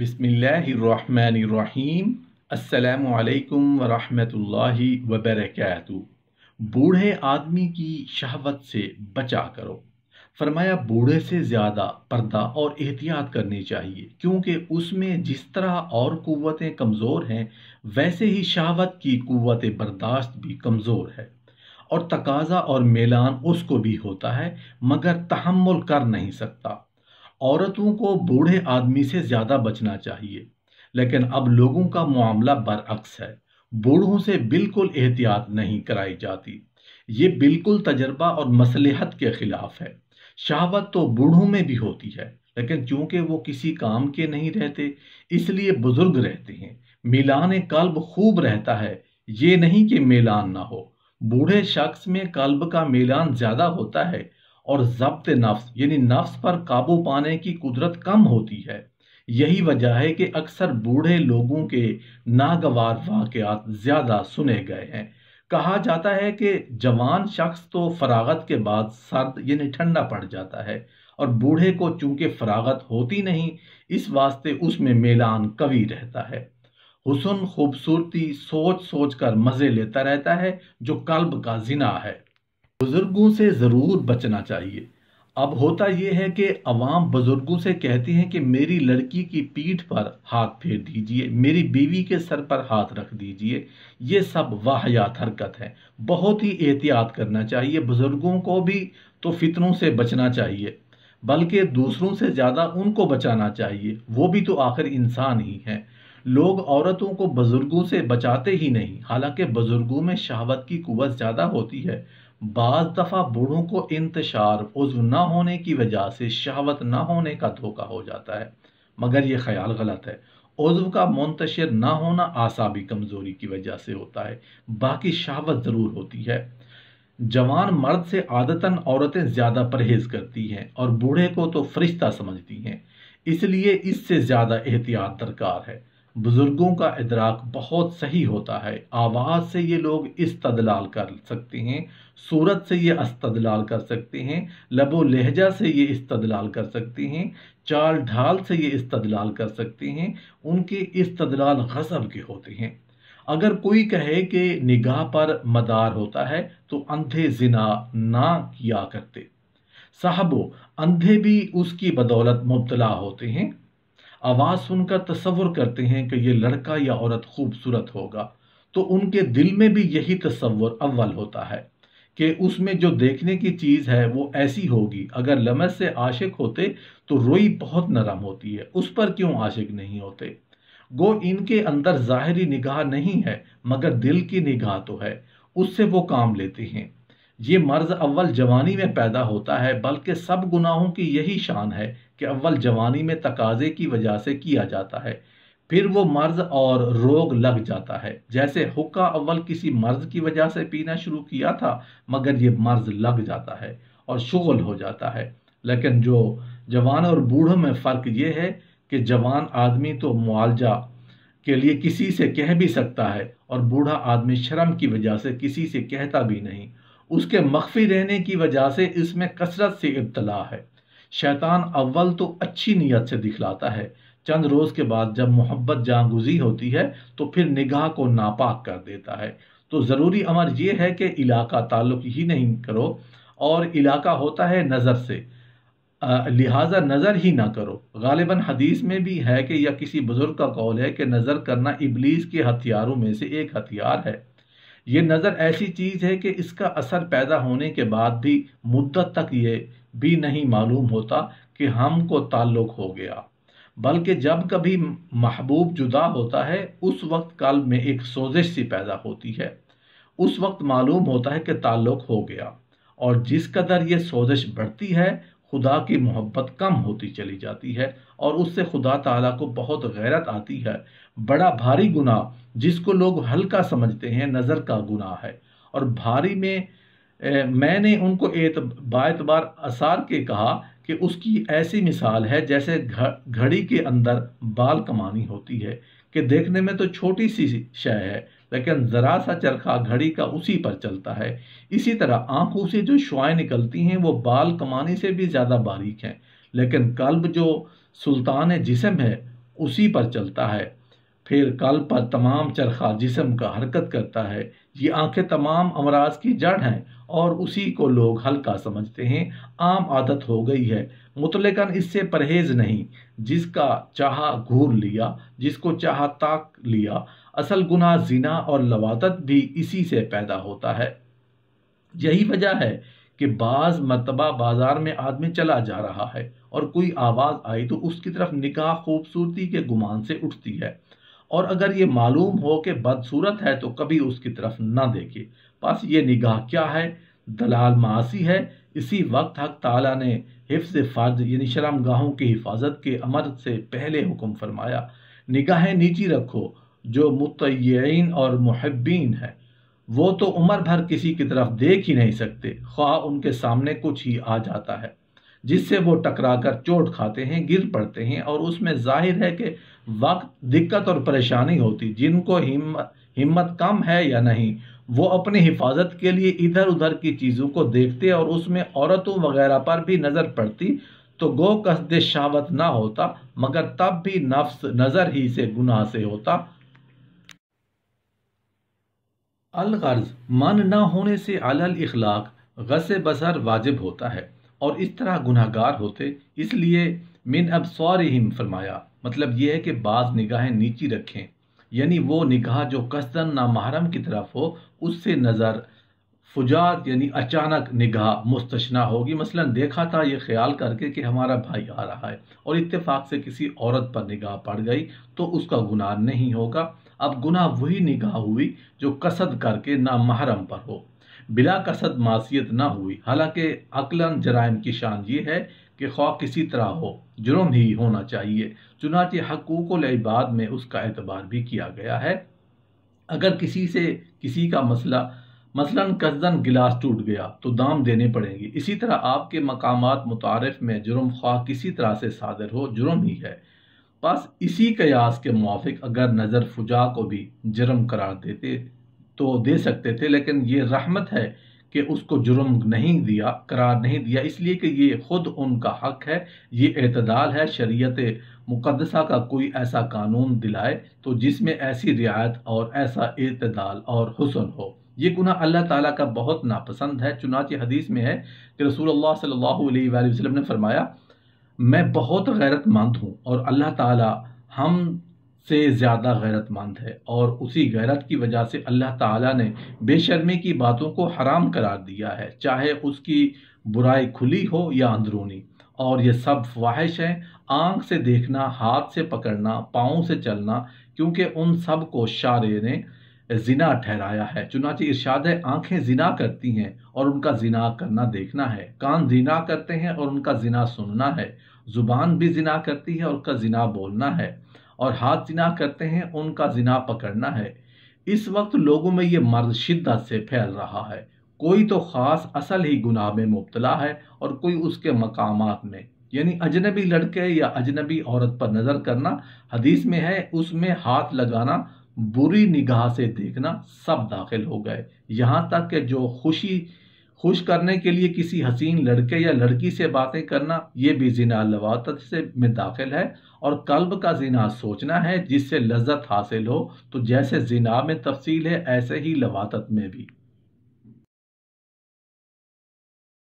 बिसमीम् अल्लाम वरहमतुल्लाहि वबरकत बूढ़े आदमी की शहवत से बचा करो फरमाया बूढ़े से ज़्यादा पर्दा और एहतियात करनी चाहिए क्योंकि उसमें जिस तरह और क़वतें कमज़ोर हैं वैसे ही शहावत की क़वत बर्दाश्त भी कमज़ोर है और तकाजा और मेलान उसको भी होता है मगर तहमुल कर नहीं सकता औरतों को बूढ़े आदमी से ज़्यादा बचना चाहिए लेकिन अब लोगों का मामला बरअक्स है बूढ़ों से बिल्कुल एहतियात नहीं कराई जाती ये बिल्कुल तजर्बा और मसलहत के ख़िलाफ़ है शहावत तो बूढ़ों में भी होती है लेकिन चूंकि वो किसी काम के नहीं रहते इसलिए बुज़ुर्ग रहते हैं मिलान कल्ब खूब रहता है ये नहीं कि मिलान ना हो बूढ़े शख्स में कल्ब का मिलान ज़्यादा होता है और जब्त नफ्स यानी नफ्स पर काबू पाने की कुदरत कम होती है यही वजह है कि अक्सर बूढ़े लोगों के नागवार वाक़ात ज़्यादा सुने गए हैं कहा जाता है कि जवान शख्स तो फरागत के बाद सर्द यानी ठंडा पड़ जाता है और बूढ़े को चूंकि फरागत होती नहीं इस वास्ते उसमें मेलान कवि रहता है हुसन खूबसूरती सोच सोच कर मज़े लेता रहता है जो कल्ब का जिना है बुज़ुर्गों से ज़रूर बचना चाहिए अब होता यह है कि अवाम बुज़ुर्गों से कहती हैं कि मेरी लड़की की पीठ पर हाथ फेर दीजिए मेरी बीवी के सर पर हाथ रख दीजिए ये सब वाहियात हरकत है बहुत ही एहतियात करना चाहिए बुज़ुर्गों को भी तो फितनों से बचना चाहिए बल्कि दूसरों से ज़्यादा उनको बचाना चाहिए वो भी तो आखिर इंसान ही हैं लोग औरतों को बुज़ुर्गों से बचाते ही नहीं हालांकि बुज़ुर्गों में शहावत की कुवत ज़्यादा होती है बाज़ दफ़ा बूढ़ों को इंतशार उज्व न होने की वजह से शहावत ना होने का धोखा हो जाता है मगर यह ख्याल गलत है उज्व का मुंतशिर ना होना आसाबी कमज़ोरी की वजह से होता है बाकी शहावत ज़रूर होती है जवान मर्द से आदतन औरतें ज़्यादा परहेज करती हैं और बूढ़े को तो फरिश्ता समझती हैं इसलिए इससे ज़्यादा एहतियात दरकार है बुज़ुर्गों का इदराक बहुत सही होता है आवाज़ से ये लोग इस्तदलाल कर सकते हैं सूरत से ये अस्तदलाल कर सकते हैं लबो लहजा से ये इस्तदलाल कर सकते हैं चाल ढाल से ये इस्तदलाल कर सकते हैं उनके इस्तदलाल गज़ब के होते हैं अगर कोई कहे कि निगाह पर मदार होता है तो अंधे जिना ना किया करते साहबो अंधे भी उसकी बदौलत मुबतला होते हैं आवाज़ सुनकर तस्वुर करते हैं कि ये लड़का या औरत खूबसूरत होगा तो उनके दिल में भी यही तस्वुर अव्वल होता है कि उसमें जो देखने की चीज़ है वो ऐसी होगी अगर लमस से आशिक होते तो रोई बहुत नरम होती है उस पर क्यों आशिक नहीं होते गो इनके अंदर ज़ाहरी निगाह नहीं है मगर दिल की निगाह तो है उससे वो काम लेते हैं ये मर्ज अव्वल जवानी में पैदा होता है बल्कि सब गुनाहों की यही शान है कि अव्वल जवानी में तकाजे की वजह से किया जाता है फिर वो मर्ज और रोग लग जाता है जैसे हुक्का अव्वल किसी मर्ज की वजह से पीना शुरू किया था मगर ये मर्ज लग जाता है और शुगल हो जाता है लेकिन जो जवान और बूढ़ों में फ़र्क ये है कि जवान आदमी तो मुआलजा के लिए किसी से कह भी सकता है और बूढ़ा आदमी शर्म की वजह से किसी से कहता भी नहीं उसके मख्फी रहने की वजह से इसमें कसरत से इब्तला है शैतान अव्वल तो अच्छी नीयत से दिखलाता है चंद रोज़ के बाद जब मोहब्बत जानगुजी होती है तो फिर निगाह को नापाक कर देता है तो ज़रूरी अमर यह है कि इलाका ताल्लुक ही नहीं करो और इलाका होता है नज़र से लिहाजा नज़र ही ना करो गालिबा हदीस में भी है कि यह किसी बुज़ुर्ग का कौल है कि नज़र करना इबलीस के हथियारों में से एक हथियार है ये नज़र ऐसी चीज़ है कि इसका असर पैदा होने के बाद भी मुद्दत तक ये भी नहीं मालूम होता कि हमको ताल्लुक हो गया बल्कि जब कभी महबूब जुदा होता है उस वक्त कल में एक सोजिश सी पैदा होती है उस वक्त मालूम होता है कि ताल्लुक हो गया और जिस कदर ये सोजिश बढ़ती है खुदा की मोहब्बत कम होती चली जाती है और उससे खुदा ताला को बहुत गैरत आती है बड़ा भारी गुनाह जिसको लोग हल्का समझते हैं नज़र का गुनाह है और भारी में ए, मैंने उनको बातबार आसार के कहा कि उसकी ऐसी मिसाल है जैसे घड़ी के अंदर बाल कमानी होती है कि देखने में तो छोटी सी शय है लेकिन जरा सा चरखा घड़ी का उसी पर चलता है इसी तरह आंखों से जो शुआएं निकलती हैं वो बाल कमानी से भी ज़्यादा बारीक हैं लेकिन कल्ब जो सुल्तान जिसम है उसी पर चलता है फिर कल पर तमाम चरखा जिसम का हरकत करता है ये आंखें तमाम अमराज की जड़ हैं और उसी को लोग हल्का समझते हैं आम आदत हो गई है मुतलकन इससे परहेज नहीं जिसका चाहा घूर लिया जिसको चाहा ताक लिया असल गुना जिना और लवादत भी इसी से पैदा होता है यही वजह है कि बाज मरतबा बाजार में आदमी चला जा रहा है और कोई आवाज़ आई तो उसकी तरफ निकाह खूबसूरती के गुमान से उठती है और अगर ये मालूम हो कि बदसूरत है तो कभी उसकी तरफ ना देखे बस ये निगाह क्या है दलाल मासी है इसी वक्त हक ताला ने हिफ्ज फर्ज यानी शर्म गाहों की हिफाजत के अमर से पहले हुक्म फरमाया निगाहें नीची रखो जो मुतयन और महबीन है वो तो उम्र भर किसी की तरफ देख ही नहीं सकते ख्वाह उनके सामने कुछ ही आ जाता है जिससे वो टकराकर चोट खाते हैं गिर पड़ते हैं और उसमें जाहिर है कि वक्त दिक्कत और परेशानी होती जिनको हिम्मत हिम्मत कम है या नहीं वो अपनी हिफाजत के लिए इधर उधर की चीज़ों को देखते और उसमें औरतों वगैरह पर भी नज़र पड़ती तो गो कसद शावत ना होता मगर तब भी नफ्स नज़र ही से गुनाह से होता अलगर्ज मन ना होने से अलल अखलाक गसे बसर वाजिब होता है और इस तरह गुनाहगार होते इसलिए मिन अब सौरहिम फरमाया मतलब यह है कि बाज निगाहें नीची रखें यानी वो निगाह जो कसदन महरम की तरफ हो उससे नज़र फुजात यानी अचानक निगाह मुस्तना होगी मसलन देखा था ये ख्याल करके कि हमारा भाई आ रहा है और इत्तेफाक से किसी औरत पर निगाह पड़ गई तो उसका गुनाह नहीं होगा अब गुनाह वही निगाह हुई जो कसद करके ना महरम पर हो बिला कसद मासीत ना हुई हालांकि अकलन जराइम की शान ये है कि ख्वा किसी तरह हो जुर्म ही होना चाहिए चुनाच हकूक लाद में उसका एतबार भी किया गया है अगर किसी से किसी का मसला मसलन कसदन गिलास टूट गया तो दाम देने पड़ेंगे इसी तरह आपके मकाम मुतारफ में जुर्म ख्वा किसी तरह से सादर हो जुर्म ही है बस इसी कयास के मुआफ़ अगर नज़र फुजा को भी जुर्म करार देते तो वो दे सकते थे लेकिन ये रहमत है कि उसको जुर्म नहीं दिया करार नहीं दिया इसलिए कि ये खुद उनका हक है ये अतदाल है शरीयत मुकदसा का कोई ऐसा कानून दिलाए तो जिसमें ऐसी रियायत और ऐसा अतदाल और हुसन हो ये गुना अल्लाह ताला का बहुत नापसंद है चुनाची हदीस में है कि रसूल सल्लल्लाहु अलैहि वसल्लम ने फरमाया मैं बहुत गैरतमंद हूँ और अल्लाह ताला हम से ज़्यादा गैरतमंद है और उसी गैरत की वजह से अल्लाह ताला ने बेशर्मी की बातों को हराम करार दिया है चाहे उसकी बुराई खुली हो या अंदरूनी और ये सब ख्वाहिश हैं आँख से देखना हाथ से पकड़ना पाँव से चलना क्योंकि उन सब को शारे ने जिना ठहराया है चुनाची इर्शाद है आंखें जिना करती हैं और उनका जिना करना देखना है कान जिना करते हैं और उनका जिना सुनना है ज़ुबान भी जिना करती है और उनका जिना बोलना है और हाथ जिना करते हैं उनका जिना पकड़ना है इस वक्त लोगों में ये मर्द शिद्दत से फैल रहा है कोई तो ख़ास असल ही गुनाह में मुबतला है और कोई उसके मकाम में यानी अजनबी लड़के या अजनबी औरत पर नज़र करना हदीस में है उसमें हाथ लगाना बुरी निगाह से देखना सब दाखिल हो गए यहाँ तक कि जो खुशी खुश करने के लिए किसी हसीन लड़के या लड़की से बातें करना ये भी जिना लवात से में दाखिल है और कल्ब का जिना सोचना है जिससे लज्जत हासिल हो तो जैसे जिना में तफसील है ऐसे ही लवात में भी